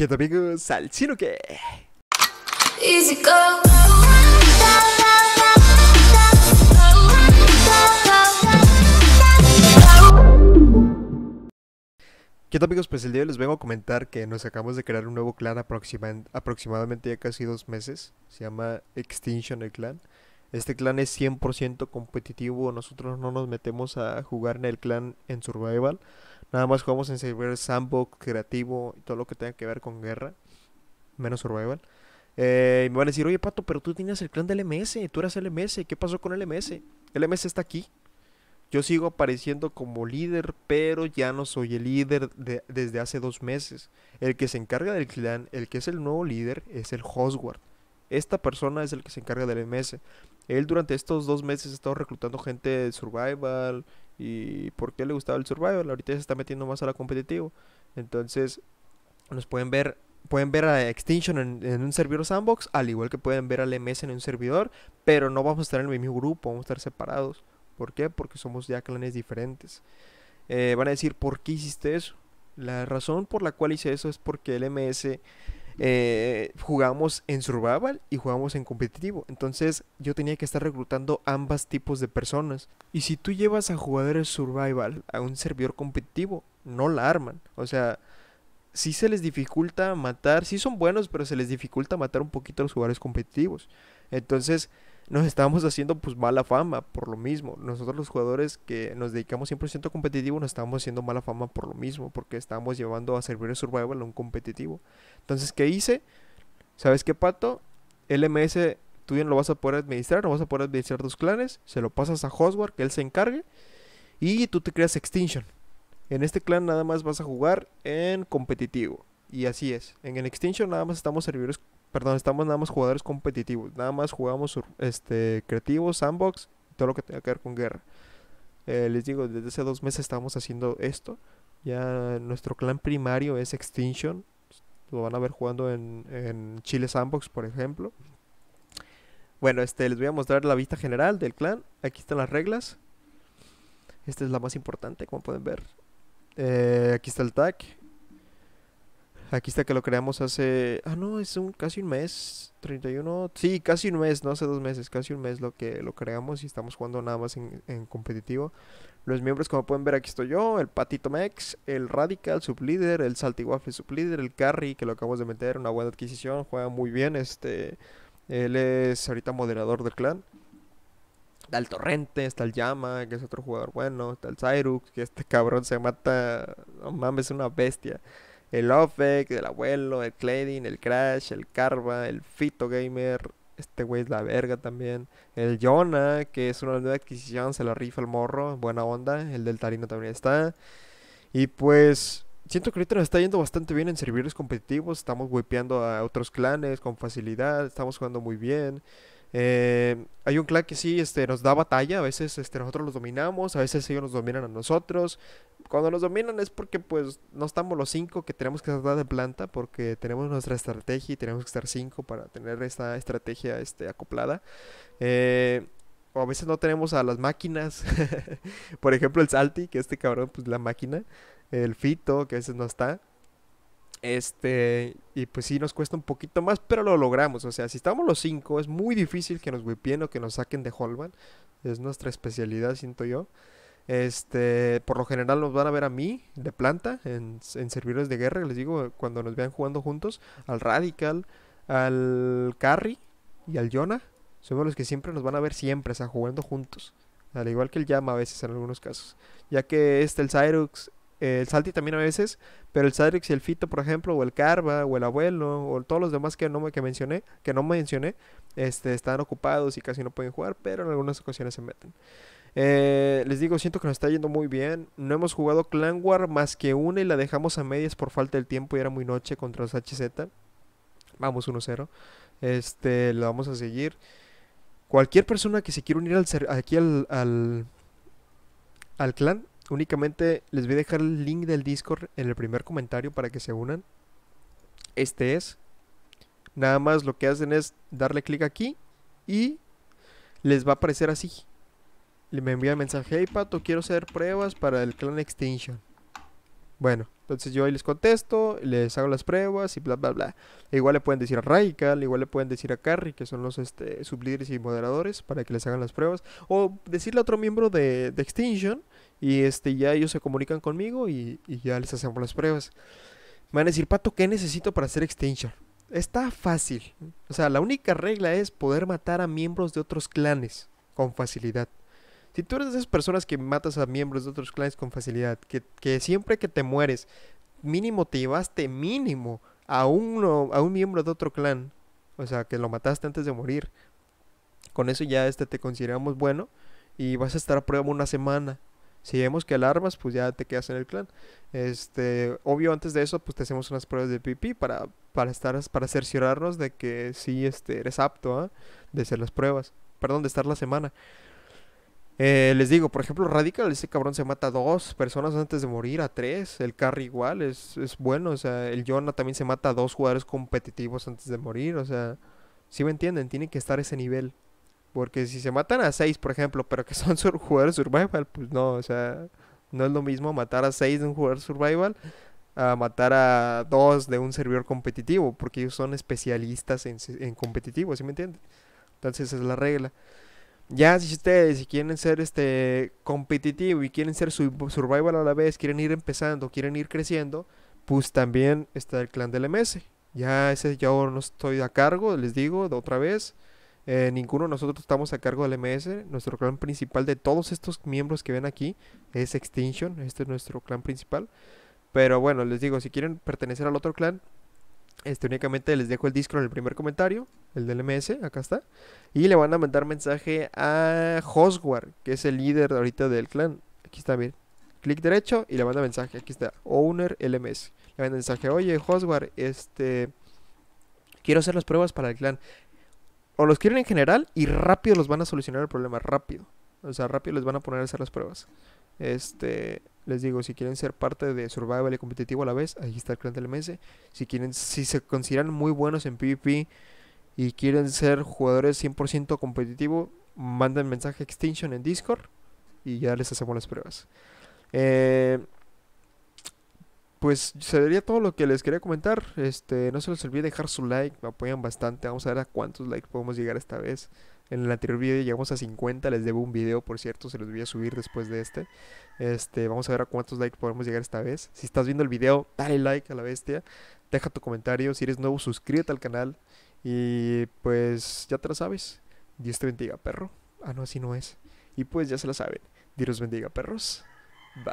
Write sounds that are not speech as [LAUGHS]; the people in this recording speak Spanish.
¿Qué tal amigos? ¿Al que? ¿Qué tal amigos? Pues el día de hoy les vengo a comentar que nos acabamos de crear un nuevo clan aproximadamente ya casi dos meses. Se llama Extinction el clan. Este clan es 100% competitivo. Nosotros no nos metemos a jugar en el clan en Survival. Nada más jugamos en server, sandbox, creativo y todo lo que tenga que ver con guerra. Menos survival. Eh, me van a decir, oye Pato, pero tú tenías el clan del MS, tú eras el MS, ¿qué pasó con el MS? El MS está aquí. Yo sigo apareciendo como líder, pero ya no soy el líder desde hace dos meses. El que se encarga del clan, el que es el nuevo líder, es el Hosward. Esta persona es el que se encarga del MS. Él durante estos dos meses ha estado reclutando gente de Survival y por qué le gustaba el survival. Ahorita se está metiendo más a la competitivo. Entonces, nos pueden ver pueden ver a Extinction en, un servidor sandbox, al igual que pueden ver al MS en un servidor, pero no vamos a estar en el mismo grupo, vamos a estar separados. ¿Por qué? Porque somos ya clanes diferentes. Eh, van a decir, ¿por qué hiciste eso? La razón por la cual hice eso es porque el MS eh, jugamos en survival y jugamos en competitivo. Entonces yo tenía que estar reclutando ambas tipos de personas. Y si tú llevas a jugadores survival a un servidor competitivo, no la arman. O sea, Si se les dificulta matar, sí son buenos, pero se les dificulta matar un poquito a los jugadores competitivos. Entonces nos estábamos haciendo pues mala fama por lo mismo. Nosotros los jugadores que nos dedicamos 100% competitivo nos estábamos haciendo mala fama por lo mismo, porque estábamos llevando a servidores survival a un competitivo. Entonces, ¿qué hice? ¿Sabes qué, Pato? LMS tú no lo vas a poder administrar, no vas a poder administrar tus clanes, se lo pasas a Hogwarts que él se encargue, y tú te creas Extinction. En este clan nada más vas a jugar en competitivo. Y así es. En el Extinction nada más estamos servidores perdón, estamos nada más jugadores competitivos, nada más jugamos este, creativos, sandbox, todo lo que tenga que ver con guerra. Eh, les digo, desde hace dos meses estamos haciendo esto. Ya nuestro clan primario es Extinction. Lo van a ver jugando en, Chile Sandbox, por ejemplo. Bueno, este, les voy a mostrar la vista general del clan. Aquí están las reglas. Esta es la más importante, como pueden ver. Eh, aquí está el tag. Aquí está que lo creamos hace... Ah, no, es un casi un mes. 31... Sí, casi un mes, no hace dos meses. Casi un mes lo que lo creamos y estamos jugando nada más en, competitivo. Los miembros, como pueden ver, aquí estoy yo. El Patito Mex, el Radical, sublíder, el Saltiwaffle, sublíder, el Carry, que lo acabamos de meter. Una buena adquisición, juega muy bien. Este... Él es ahorita moderador del clan. Está el Torrente, está el Yama, que es otro jugador bueno. Está el Cyrux, que este cabrón se mata... No mames, es una bestia el Offek, el abuelo, el Clading, el Crash, el Carva, el Fito Gamer, este güey es la verga también, el Jonah, que es una nueva adquisición, se la rifa el morro, buena onda, el del Tarino también está. Y pues siento que ahorita nos está yendo bastante bien en servidores competitivos, estamos wipeando a otros clanes con facilidad, estamos jugando muy bien. Eh, hay un clan que sí este, nos da batalla, a veces este, nosotros los dominamos, a veces ellos nos dominan a nosotros. Cuando nos dominan es porque pues no estamos los cinco que tenemos que estar de planta, porque tenemos nuestra estrategia y tenemos que estar cinco para tener esta estrategia este, acoplada. Eh, o a veces no tenemos a las máquinas, [LAUGHS] por ejemplo el Salty, que este cabrón pues la máquina, el Fito, que a veces no está. Este, y pues sí nos cuesta un poquito más, pero lo logramos. O sea, si estamos los cinco, es muy difícil que nos whipien o que nos saquen de Holman. Es nuestra especialidad, siento yo. Este, por lo general nos van a ver a mí de planta en, en servidores de guerra, les digo, cuando nos vean jugando juntos, al Radical, al Carry y al Jonah. Somos los que siempre nos van a ver siempre, o sea, jugando juntos. Al igual que el Llama a veces en algunos casos. Ya que este, el Cyrux, el Salty también a veces, pero el Sadrix y el Fito, por ejemplo, o el Carva, o el Abuelo, o todos los demás que no me, que mencioné, que no mencioné, este, están ocupados y casi no pueden jugar, pero en algunas ocasiones se meten. Eh, les digo, siento que nos está yendo muy bien. No hemos jugado Clan War más que una y la dejamos a medias por falta del tiempo y era muy noche contra los HZ. Vamos 1-0. Este, lo vamos a seguir. Cualquier persona que se quiera unir al aquí al, al clan, Únicamente les voy a dejar el link del Discord en el primer comentario para que se unan. Este es. Nada más lo que hacen es darle clic aquí y les va a aparecer así. Me envía el mensaje, hey Pato, quiero hacer pruebas para el clan Extinction. Bueno, entonces yo ahí les contesto, les hago las pruebas y bla, bla, bla. igual le pueden decir a Radical, igual le pueden decir a Carrie, que son los este, sublíderes y moderadores, para que les hagan las pruebas. O decirle a otro miembro de, Extinction y este, ya ellos se comunican conmigo y, y ya les hacemos las pruebas. Me van a decir, Pato, ¿qué necesito para hacer Extinction? Está fácil. O sea, la única regla es poder matar a miembros de otros clanes con facilidad. Si tú eres de esas personas que matas a miembros de otros clanes con facilidad, que, siempre que te mueres, mínimo te llevaste mínimo a, uno, a un miembro de otro clan, o sea, que lo mataste antes de morir, con eso ya este te consideramos bueno y vas a estar a prueba una semana. Si vemos que alarmas, pues ya te quedas en el clan. Este, obvio, antes de eso, pues te hacemos unas pruebas de pipí para, para estar, para cerciorarnos de que sí este, eres apto ¿ah? de hacer las pruebas. Perdón, de estar la semana. Eh, les digo, por ejemplo, Radical, ese cabrón se mata a dos personas antes de morir, a tres. El Carry igual es, es bueno. O sea, el Jonah también se mata a dos jugadores competitivos antes de morir. O sea, si ¿sí me entienden, tiene que estar ese nivel. Porque si se matan a seis, por ejemplo, pero que [LAUGHS] son jugadores survival, pues no, o sea, no es lo mismo matar a seis de un jugador survival a matar a dos de un servidor competitivo, porque ellos son especialistas en, en competitivo, ¿sí me entienden? Entonces esa es la regla. Ya, si ustedes quieren ser este competitivo y quieren ser survival a la vez, quieren ir empezando, quieren ir creciendo, pues también está el clan del MS. Ya ese ya no estoy a cargo, les digo de otra vez. Eh, ninguno de nosotros estamos a cargo del MS. Nuestro clan principal de todos estos miembros que ven aquí es Extinction. Este es nuestro clan principal. Pero bueno, les digo, si quieren pertenecer al otro clan, este únicamente les dejo el disco en el primer comentario el del MS, acá está. Y le van a mandar mensaje a Hoswar, que es el líder ahorita del clan. Aquí está, bien. Clic derecho y le manda mensaje. Aquí está, Owner LMS. Le manda mensaje, oye, Hoswar, este. Quiero hacer las pruebas para el clan. O los quieren en general y rápido los van a solucionar el problema, rápido. O sea, rápido les van a poner a hacer las pruebas. Este, les digo, si quieren ser parte de survival y competitivo a la vez, ahí está el clan del MS. Si quieren, si se consideran muy buenos en PvP, y quieren ser jugadores 100% competitivos. manden mensaje extinction en Discord y ya les hacemos las pruebas. Eh, pues sería todo lo que les quería comentar. Este, no se les olvide dejar su like, me apoyan bastante. Vamos a ver a cuántos likes podemos llegar esta vez. En el anterior video llegamos a 50, les debo un video, por cierto, se los voy a subir después de este. Este, vamos a ver a cuántos likes podemos llegar esta vez. Si estás viendo el video, dale like a la bestia, deja tu comentario, si eres nuevo, suscríbete al canal y pues ya te la sabes. Dios te bendiga, perro. Ah, no, así no es. Y pues ya se la saben. Dios bendiga, perros. Bye.